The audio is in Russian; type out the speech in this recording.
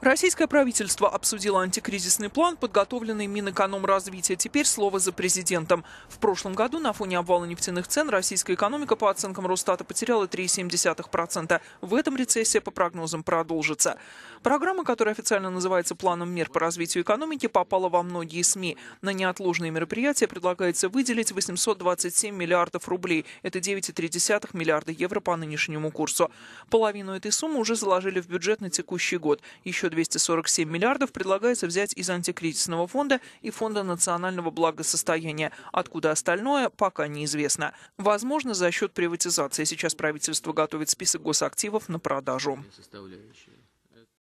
Российское правительство обсудило антикризисный план, подготовленный Минэкономразвития. Теперь слово за президентом. В прошлом году на фоне обвала нефтяных цен российская экономика, по оценкам Росстата, потеряла 3,7%. В этом рецессия, по прогнозам, продолжится. Программа, которая официально называется «Планом мер по развитию экономики», попала во многие СМИ. На неотложные мероприятия предлагается выделить 827 миллиардов рублей. Это 9,3 миллиарда евро по нынешнему курсу. Половину этой суммы уже заложили в бюджет на текущий год. Еще 247 миллиардов предлагается взять из антикризисного фонда и фонда национального благосостояния, откуда остальное пока неизвестно. Возможно, за счет приватизации. Сейчас правительство готовит список госактивов на продажу.